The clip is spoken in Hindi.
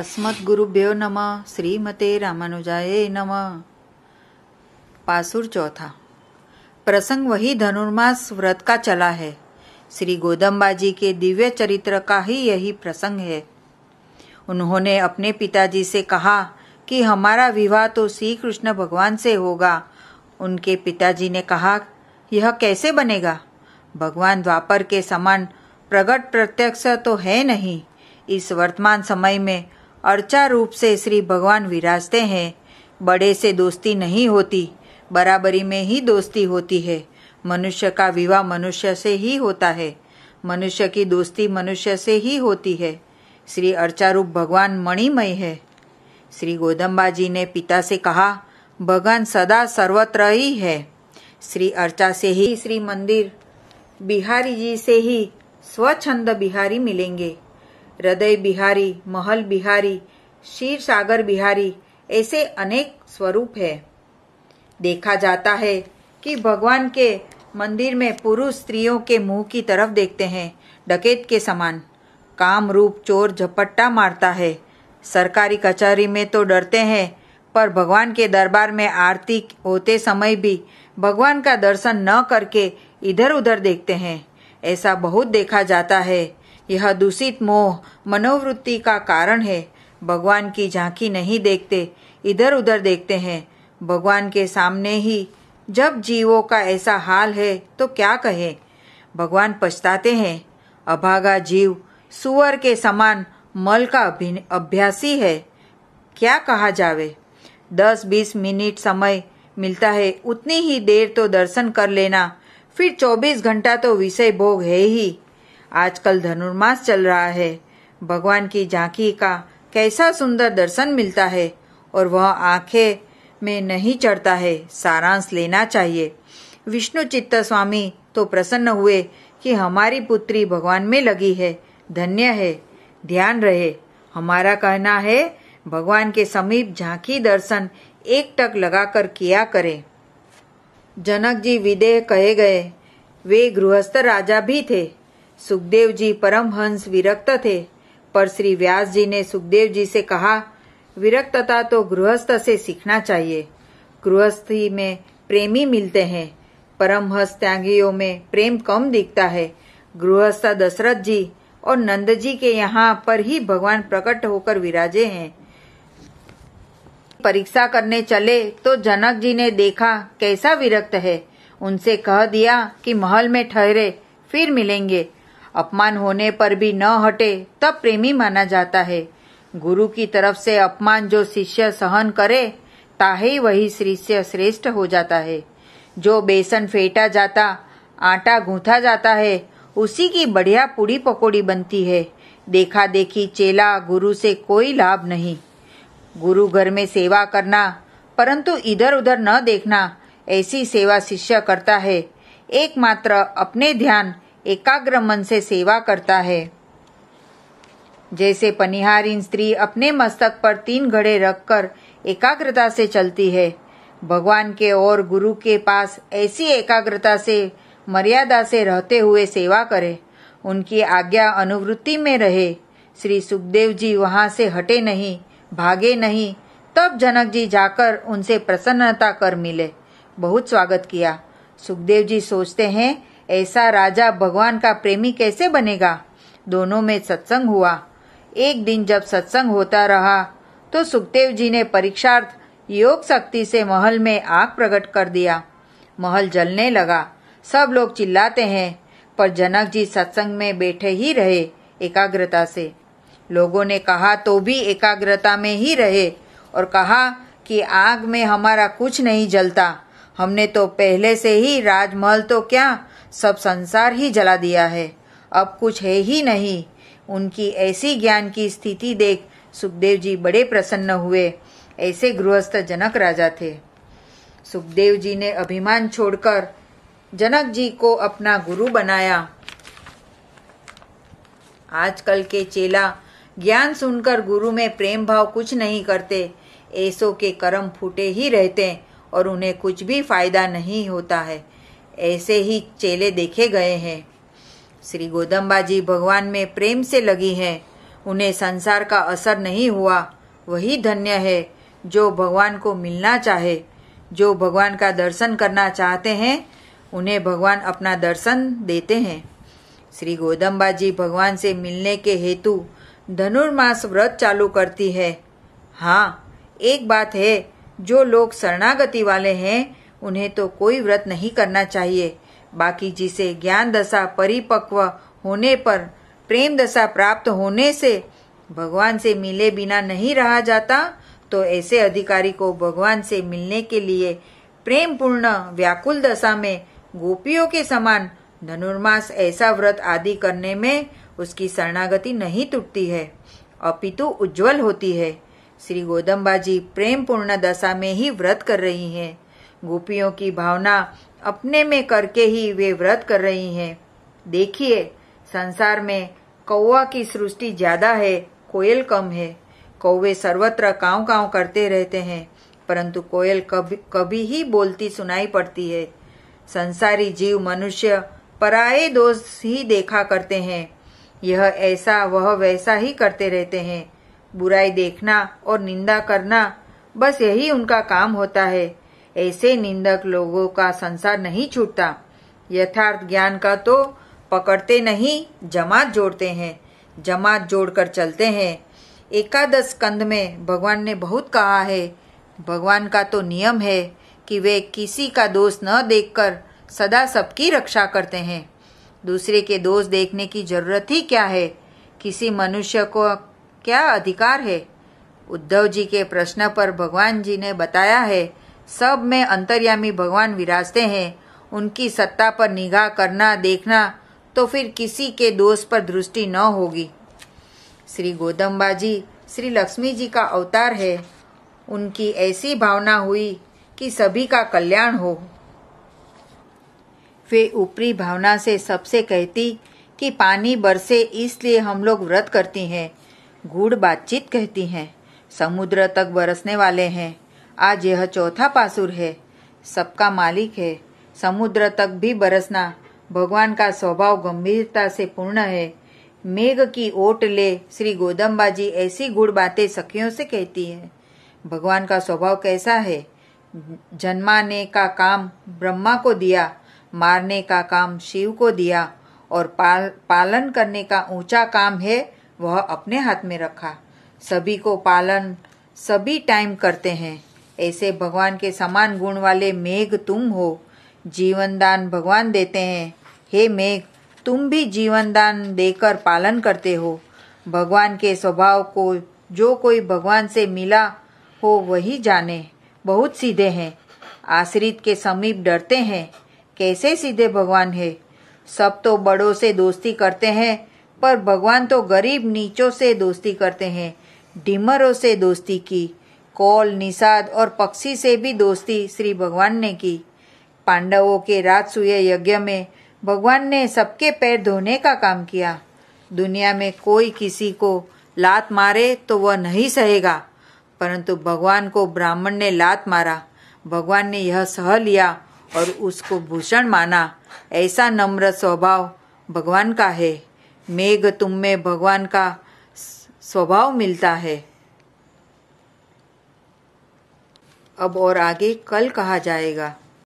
अस्मत अस्मद्गुरुभ्यो नम श्रीमते रामानुजाय नम पासुर चौथा प्रसंग वही धनुर्मास व्रत का चला है श्री गोदम्बाजी के दिव्य चरित्र का ही यही प्रसंग है उन्होंने अपने पिताजी से कहा कि हमारा विवाह तो श्री कृष्ण भगवान से होगा उनके पिताजी ने कहा यह कैसे बनेगा भगवान द्वापर के समान प्रगट प्रत्यक्ष तो है नहीं इस वर्तमान समय में अर्चा रूप से श्री भगवान विराजते हैं बड़े से दोस्ती नहीं होती बराबरी में ही दोस्ती होती है मनुष्य का विवाह मनुष्य से ही होता है मनुष्य की दोस्ती मनुष्य से ही होती है श्री अर्चारूप भगवान मणिमय है श्री गोदम्बा जी ने पिता से कहा भगवान सदा सर्वत्र ही है श्री अर्चा से ही श्री मंदिर बिहारी जी से ही स्वच्छंद बिहारी मिलेंगे हृदय बिहारी महल बिहारी शीर सागर बिहारी ऐसे अनेक स्वरूप है देखा जाता है कि भगवान के मंदिर में पुरुष स्त्रियों के मुंह की तरफ देखते हैं डकेत के समान काम रूप चोर झपट्टा मारता है सरकारी कचहरी में तो डरते हैं पर भगवान के दरबार में आरती होते समय भी भगवान का दर्शन न करके इधर उधर देखते हैं ऐसा बहुत देखा जाता है यह दूषित मोह मनोवृत्ति का कारण है भगवान की झांकी नहीं देखते इधर उधर देखते हैं भगवान के सामने ही जब जीवों का ऐसा हाल है तो क्या कहे भगवान पछताते हैं अभागा जीव सुअर के समान मल का अभ्यासी है क्या कहा जावे दस बीस मिनट समय मिलता है उतनी ही देर तो दर्शन कर लेना फिर चौबीस घंटा तो विषय भोग है ही आजकल धनुर्मास चल रहा है भगवान की झांकी का कैसा सुंदर दर्शन मिलता है और वह आंखें में नहीं चढ़ता है सारांश लेना चाहिए विष्णु चित्त स्वामी तो प्रसन्न हुए कि हमारी पुत्री भगवान में लगी है धन्य है ध्यान रहे हमारा कहना है भगवान के समीप झांकी दर्शन एक टक लगाकर किया करे जनक जी विदेह कहे गए वे गृहस्थ राजा भी थे सुखदेव जी परमहंस विरक्त थे पर श्री व्यास जी ने सुखदेव जी से कहा विरक्तता तो गृहस्थ से सीखना चाहिए गृहस्थी में प्रेमी मिलते हैं परमहंस त्यागियों में प्रेम कम दिखता है गृहस्थ दशरथ जी और नंद जी के यहाँ पर ही भगवान प्रकट होकर विराजे हैं परीक्षा करने चले तो जनक जी ने देखा कैसा विरक्त है उनसे कह दिया कि महल में ठहरे फिर मिलेंगे अपमान होने पर भी न हटे तब प्रेमी माना जाता है गुरु की तरफ से अपमान जो शिष्य सहन करे ताहे वही शिष्य श्रेष्ठ हो जाता है जो बेसन फेटा जाता आटा गूंथा जाता है उसी की बढ़िया पूड़ी पकौड़ी बनती है देखा देखी चेला गुरु से कोई लाभ नहीं गुरु घर में सेवा करना परंतु इधर उधर न देखना ऐसी सेवा शिष्य करता है एकमात्र अपने ध्यान एकाग्र मन से सेवा करता है जैसे पनिहारीन स्त्री अपने मस्तक पर तीन घड़े रखकर एकाग्रता से चलती है भगवान के और गुरु के पास ऐसी एकाग्रता से मर्यादा से रहते हुए सेवा करे उनकी आज्ञा अनुवृत्ति में रहे श्री सुखदेव जी वहां से हटे नहीं भागे नहीं तब जनक जी जाकर उनसे प्रसन्नता कर मिले बहुत स्वागत किया सुखदेव जी सोचते हैं ऐसा राजा भगवान का प्रेमी कैसे बनेगा दोनों में सत्संग हुआ एक दिन जब सत्संग होता रहा तो सुखदेव जी ने परीक्षार्थ योग शक्ति से महल में आग प्रकट कर दिया महल जलने लगा सब लोग चिल्लाते हैं पर जनक जी सत्संग में बैठे ही रहे एकाग्रता से लोगों ने कहा तो भी एकाग्रता में ही रहे और कहा कि आग में हमारा कुछ नहीं जलता हमने तो पहले से ही राजमहल तो क्या सब संसार ही जला दिया है अब कुछ है ही नहीं उनकी ऐसी ज्ञान की स्थिति देख सुखदेव जी बड़े प्रसन्न हुए ऐसे गृहस्थ जनक राजा थे सुखदेव जी ने अभिमान छोड़कर जनक जी को अपना गुरु बनाया आजकल के चेला ज्ञान सुनकर गुरु में प्रेम भाव कुछ नहीं करते ऐसो के कर्म फूटे ही रहते और उन्हें कुछ भी फायदा नहीं होता है ऐसे ही चेले देखे गए हैं श्री गोदम्बा जी भगवान में प्रेम से लगी हैं उन्हें संसार का असर नहीं हुआ वही धन्य है जो भगवान को मिलना चाहे जो भगवान का दर्शन करना चाहते हैं उन्हें भगवान अपना दर्शन देते हैं श्री गोदम्बा जी भगवान से मिलने के हेतु धनुर्मास व्रत चालू करती है हाँ एक बात है जो लोग शरणागति वाले हैं उन्हें तो कोई व्रत नहीं करना चाहिए बाकी जिसे ज्ञान दशा परिपक्व होने पर प्रेम दशा प्राप्त होने से भगवान से मिले बिना नहीं रहा जाता तो ऐसे अधिकारी को भगवान से मिलने के लिए प्रेम पूर्ण व्याकुल दशा में गोपियों के समान धनुर्मास ऐसा व्रत आदि करने में उसकी शरणागति नहीं टूटती है अपितु उज्जवल होती है श्री गोदम्बाजी प्रेम पूर्ण दशा में ही व्रत कर रही हैं गोपियों की भावना अपने में करके ही वे व्रत कर रही हैं देखिए संसार में कौवा की सृष्टि ज्यादा है कोयल कम है कौवे सर्वत्र काव काव करते रहते हैं परंतु कोयल कभी कभी ही बोलती सुनाई पड़ती है संसारी जीव मनुष्य पराये दोष ही देखा करते हैं यह ऐसा वह वैसा ही करते रहते हैं बुराई देखना और निंदा करना बस यही उनका काम होता है ऐसे निंदक लोगों का संसार नहीं छूटता यथार्थ ज्ञान का तो पकड़ते नहीं जमात जोड़ते हैं जमात जोड़कर चलते हैं एकादश कंध में भगवान ने बहुत कहा है भगवान का तो नियम है कि वे किसी का दोष न देखकर सदा सबकी रक्षा करते हैं दूसरे के दोष देखने की जरूरत ही क्या है किसी मनुष्य को क्या अधिकार है उद्धव जी के प्रश्न पर भगवान जी ने बताया है सब में अंतर्यामी भगवान विराजते हैं उनकी सत्ता पर निगाह करना देखना तो फिर किसी के दोष पर दृष्टि न होगी श्री गोदम्बा जी श्री लक्ष्मी जी का अवतार है उनकी ऐसी भावना हुई कि सभी का कल्याण हो वे ऊपरी भावना से सबसे कहती कि पानी बरसे इसलिए हम लोग व्रत करती हैं गुड़ बातचीत कहती हैं समुद्र तक बरसने वाले हैं आज यह चौथा पासुर है सबका मालिक है समुद्र तक भी बरसना भगवान का स्वभाव गंभीरता से पूर्ण है मेघ की ओट ले श्री गोदम्बा जी ऐसी गुड़ बातें सखियों से कहती है भगवान का स्वभाव कैसा है जन्माने का काम ब्रह्मा को दिया मारने का काम शिव को दिया और पाल, पालन करने का ऊंचा काम है वह अपने हाथ में रखा सभी को पालन सभी टाइम करते हैं ऐसे भगवान के समान गुण वाले मेघ तुम हो जीवनदान भगवान देते हैं हे मेघ तुम भी जीवनदान देकर पालन करते हो भगवान के स्वभाव को जो कोई भगवान से मिला हो वही जाने बहुत सीधे हैं आश्रित के समीप डरते हैं कैसे सीधे भगवान है सब तो बड़ों से दोस्ती करते हैं पर भगवान तो गरीब नीचों से दोस्ती करते हैं डिमरों से दोस्ती की कौल निषाद और पक्षी से भी दोस्ती श्री भगवान ने की पांडवों के राजसूय यज्ञ में भगवान ने सबके पैर धोने का काम किया दुनिया में कोई किसी को लात मारे तो वह नहीं सहेगा परंतु भगवान को ब्राह्मण ने लात मारा भगवान ने यह सह लिया और उसको भूषण माना ऐसा नम्र स्वभाव भगवान का है मेघ तुम में भगवान का स्वभाव मिलता है अब और आगे कल कहा जाएगा